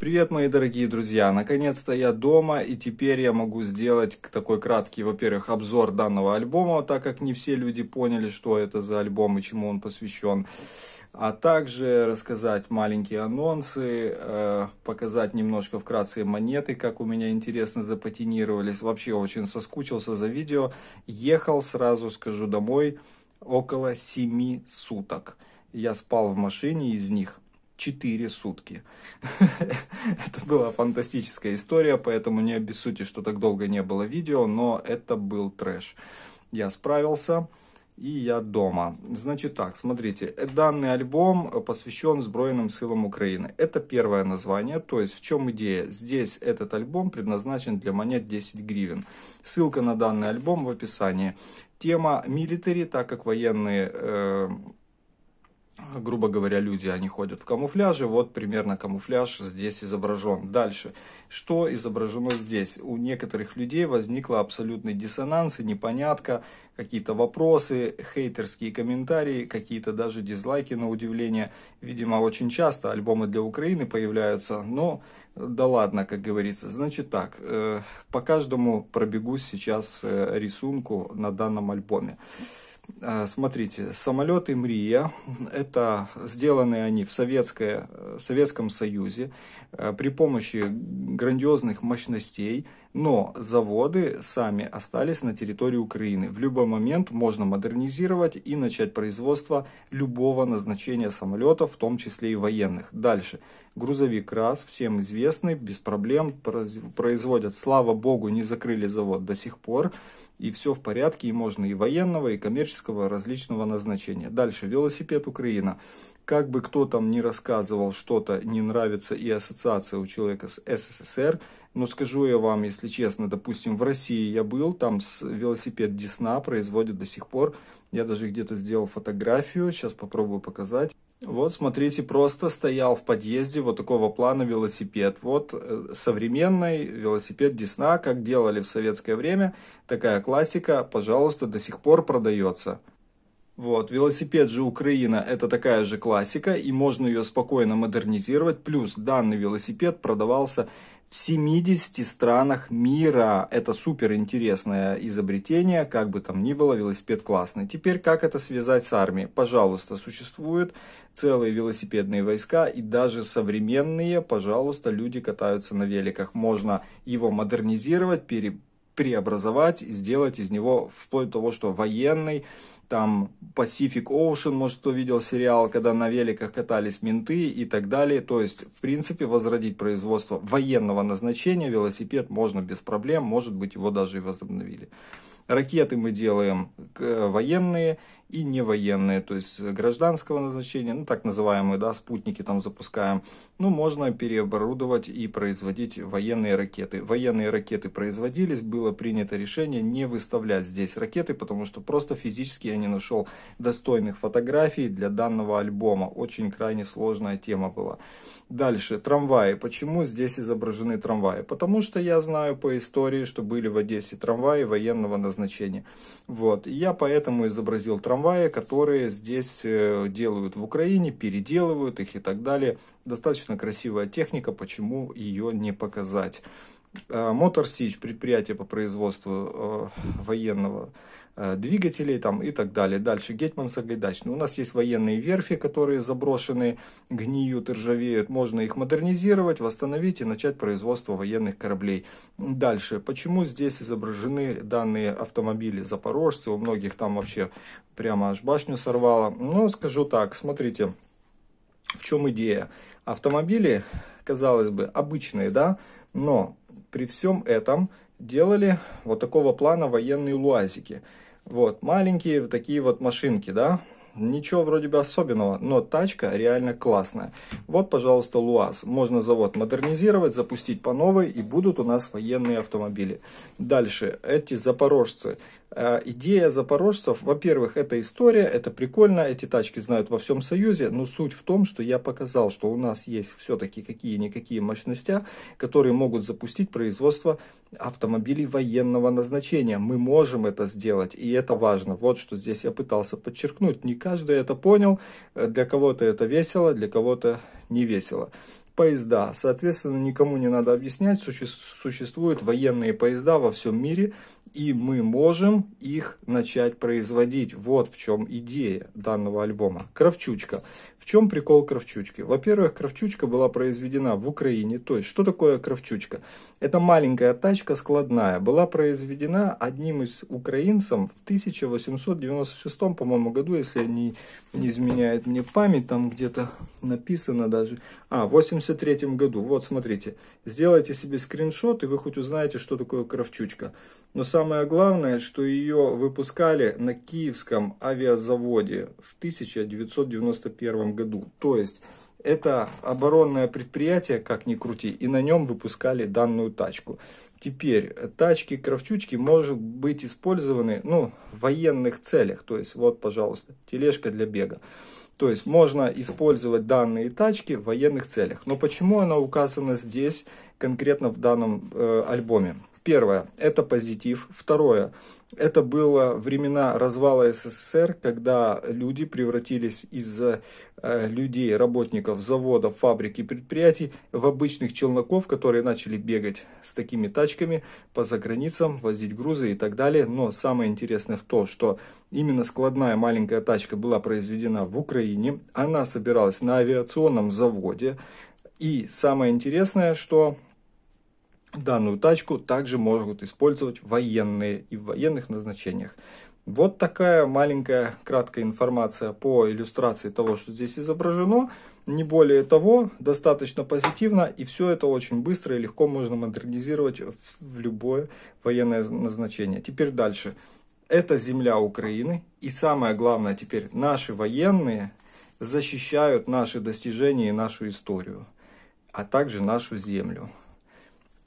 Привет, мои дорогие друзья! Наконец-то я дома, и теперь я могу сделать такой краткий, во-первых, обзор данного альбома, так как не все люди поняли, что это за альбом и чему он посвящен. А также рассказать маленькие анонсы, э, показать немножко вкратце монеты, как у меня интересно запатинировались. Вообще очень соскучился за видео. Ехал, сразу скажу, домой около 7 суток. Я спал в машине из них. 4 сутки. это была фантастическая история, поэтому не обессудьте, что так долго не было видео, но это был трэш. Я справился и я дома. Значит так, смотрите, данный альбом посвящен сбройным силам Украины. Это первое название, то есть в чем идея? Здесь этот альбом предназначен для монет 10 гривен. Ссылка на данный альбом в описании. Тема милитари, так как военные... Э грубо говоря, люди, они ходят в камуфляже, вот примерно камуфляж здесь изображен. Дальше, что изображено здесь? У некоторых людей возникла абсолютный диссонанс и непонятка, какие-то вопросы, хейтерские комментарии, какие-то даже дизлайки на удивление. Видимо, очень часто альбомы для Украины появляются, но да ладно, как говорится. Значит так, э, по каждому пробегусь сейчас э, рисунку на данном альбоме. А, смотрите, самолеты Мрия, это сделаны они в Советское, э, Советском Союзе э, при помощи грандиозных мощностей – но заводы сами остались на территории Украины. В любой момент можно модернизировать и начать производство любого назначения самолетов, в том числе и военных. Дальше. Грузовик РАЗ, всем известный, без проблем производят. Слава богу, не закрыли завод до сих пор. И все в порядке, и можно и военного, и коммерческого различного назначения. Дальше. Велосипед Украина. Как бы кто там ни рассказывал, что-то не нравится и ассоциация у человека с СССР, но скажу я вам, если если честно. Допустим, в России я был, там велосипед Десна производит до сих пор. Я даже где-то сделал фотографию, сейчас попробую показать. Вот, смотрите, просто стоял в подъезде вот такого плана велосипед. Вот э, современный велосипед Десна, как делали в советское время. Такая классика, пожалуйста, до сих пор продается. Вот, велосипед же Украина это такая же классика, и можно ее спокойно модернизировать. Плюс данный велосипед продавался в 70 странах мира. Это супер интересное изобретение, как бы там ни было, велосипед классный. Теперь как это связать с армией? Пожалуйста, существуют целые велосипедные войска и даже современные, пожалуйста, люди катаются на великах. Можно его модернизировать, пере преобразовать сделать из него вплоть до того, что военный, там Pacific Ocean, может кто видел сериал, когда на великах катались менты и так далее. То есть, в принципе, возродить производство военного назначения велосипед можно без проблем, может быть его даже и возобновили. Ракеты мы делаем э, военные и невоенные, то есть гражданского назначения, ну так называемые, да, спутники там запускаем. Ну, можно переоборудовать и производить военные ракеты. Военные ракеты производились, было принято решение не выставлять здесь ракеты, потому что просто физически я не нашел достойных фотографий для данного альбома. Очень крайне сложная тема была. Дальше, трамваи. Почему здесь изображены трамваи? Потому что я знаю по истории, что были в Одессе трамваи военного назначения значение. Вот. И я поэтому изобразил трамваи, которые здесь э, делают в Украине, переделывают их и так далее. Достаточно красивая техника, почему ее не показать. Мотор э, Сич, предприятие по производству э, военного Э, двигателей там, и так далее. Дальше Гетман Сагайдач. Но ну, у нас есть военные верфи, которые заброшены, гниют ржавеют. Можно их модернизировать, восстановить и начать производство военных кораблей. Дальше. Почему здесь изображены данные автомобили запорожцы? У многих там вообще прямо аж башню сорвало. Ну, скажу так, смотрите, в чем идея. Автомобили, казалось бы, обычные, да, но при всем этом делали вот такого плана военные луазики. Вот, маленькие такие вот машинки, да, Ничего вроде бы особенного, но тачка реально классная. Вот, пожалуйста, ЛуАЗ. Можно завод модернизировать, запустить по новой, и будут у нас военные автомобили. Дальше, эти запорожцы. Э, идея запорожцев, во-первых, это история, это прикольно, эти тачки знают во всем Союзе, но суть в том, что я показал, что у нас есть все-таки какие-никакие мощности, которые могут запустить производство автомобилей военного назначения. Мы можем это сделать, и это важно. Вот что здесь я пытался подчеркнуть. Не каждый это понял, э, для кого-то это весело, для кого-то не весело поезда. Соответственно, никому не надо объяснять, существуют военные поезда во всем мире, и мы можем их начать производить. Вот в чем идея данного альбома. Кравчучка. В чем прикол Кравчучки? Во-первых, Кравчучка была произведена в Украине. То есть, что такое Кравчучка? Это маленькая тачка складная. Была произведена одним из украинцев в 1896, по-моему, году, если не, не изменяет мне память. Там где-то написано даже... А, 80 1973 году. Вот, смотрите, сделайте себе скриншот, и вы хоть узнаете, что такое кровчучка. Но самое главное, что ее выпускали на Киевском авиазаводе в 1991 году. То есть, это оборонное предприятие, как ни крути, и на нем выпускали данную тачку. Теперь, э, тачки кровчучки может быть использованы ну, в военных целях. То есть, вот, пожалуйста, тележка для бега. То есть, можно использовать данные тачки в военных целях. Но почему она указана здесь, конкретно в данном э, альбоме? Первое – это позитив. Второе – это было времена развала СССР, когда люди превратились из э, людей, работников заводов, фабрик и предприятий в обычных челноков, которые начали бегать с такими тачками по заграницам, возить грузы и так далее. Но самое интересное в том, что именно складная маленькая тачка была произведена в Украине. Она собиралась на авиационном заводе. И самое интересное, что Данную тачку также могут использовать военные и в военных назначениях. Вот такая маленькая краткая информация по иллюстрации того, что здесь изображено. Не более того, достаточно позитивно, и все это очень быстро и легко можно модернизировать в любое военное назначение. Теперь дальше. Это земля Украины, и самое главное теперь, наши военные защищают наши достижения и нашу историю, а также нашу землю.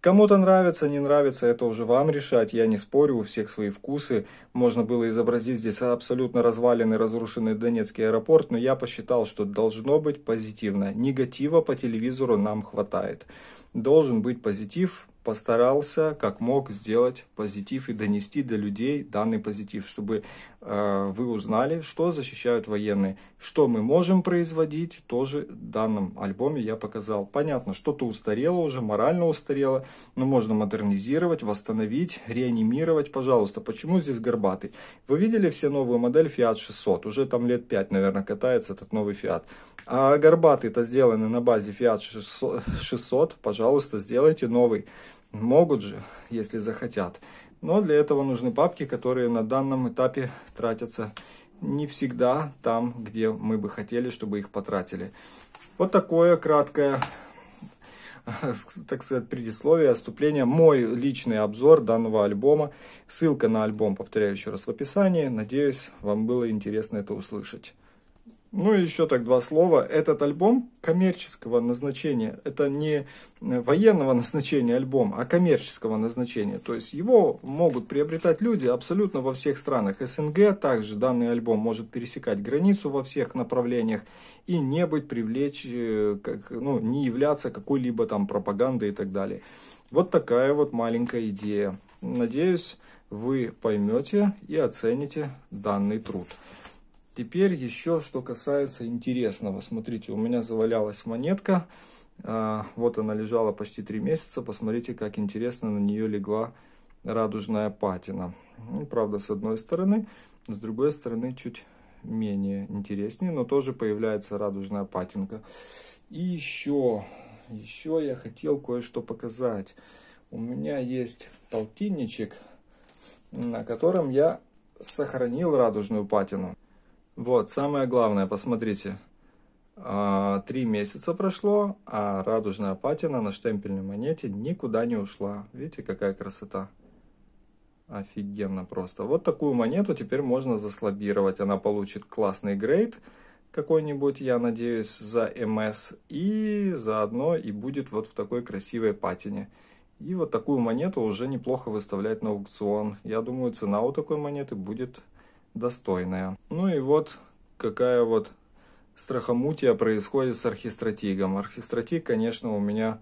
Кому-то нравится, не нравится, это уже вам решать, я не спорю, у всех свои вкусы. Можно было изобразить здесь абсолютно разваленный, разрушенный Донецкий аэропорт, но я посчитал, что должно быть позитивно. Негатива по телевизору нам хватает. Должен быть позитив, постарался, как мог, сделать позитив и донести до людей данный позитив, чтобы Э, вы узнали, что защищают военные. Что мы можем производить, тоже в данном альбоме я показал. Понятно, что-то устарело уже, морально устарело, но можно модернизировать, восстановить, реанимировать, пожалуйста. Почему здесь горбатый? Вы видели все новую модель Fiat 600? Уже там лет 5, наверное, катается этот новый Fiat. А горбатый-то сделаны на базе Fiat 600, пожалуйста, сделайте новый. Могут же, если захотят. Но для этого нужны папки, которые на данном этапе тратятся не всегда там, где мы бы хотели, чтобы их потратили. Вот такое краткое, так сказать, предисловие, отступление. Мой личный обзор данного альбома. Ссылка на альбом, повторяю еще раз, в описании. Надеюсь, вам было интересно это услышать. Ну и еще так два слова. Этот альбом коммерческого назначения. Это не э, военного назначения альбом, а коммерческого назначения. То есть его могут приобретать люди абсолютно во всех странах СНГ. Также данный альбом может пересекать границу во всех направлениях и не быть привлечь, э, как, ну, не являться какой-либо там пропагандой и так далее. Вот такая вот маленькая идея. Надеюсь, вы поймете и оцените данный труд. Теперь еще, что касается интересного. Смотрите, у меня завалялась монетка. А, вот она лежала почти 3 месяца. Посмотрите, как интересно на нее легла радужная патина. Ну, правда, с одной стороны, с другой стороны, чуть менее интереснее, но тоже появляется радужная патинка. И еще, еще я хотел кое-что показать. У меня есть полтинничек, на котором я сохранил радужную патину. Вот, самое главное, посмотрите. А, три месяца прошло, а радужная патина на штемпельной монете никуда не ушла. Видите, какая красота. Офигенно просто. Вот такую монету теперь можно заслабировать. Она получит классный грейд какой-нибудь, я надеюсь, за МС. И заодно и будет вот в такой красивой патине. И вот такую монету уже неплохо выставлять на аукцион. Я думаю, цена у такой монеты будет достойная. Ну и вот какая вот страхомутия происходит с архистратигом. Архистратиг, конечно, у меня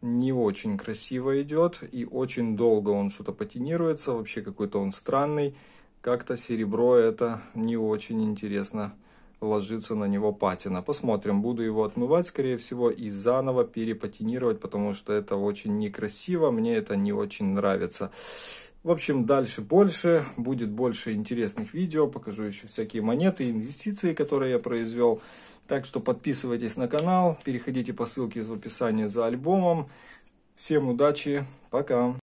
не очень красиво идет, и очень долго он что-то патинируется, вообще какой-то он странный. Как-то серебро это не очень интересно ложится на него патина. Посмотрим, буду его отмывать, скорее всего, и заново перепатинировать, потому что это очень некрасиво, мне это не очень нравится. В общем, дальше больше, будет больше интересных видео, покажу еще всякие монеты, инвестиции, которые я произвел. Так что подписывайтесь на канал, переходите по ссылке из описания за альбомом. Всем удачи, пока!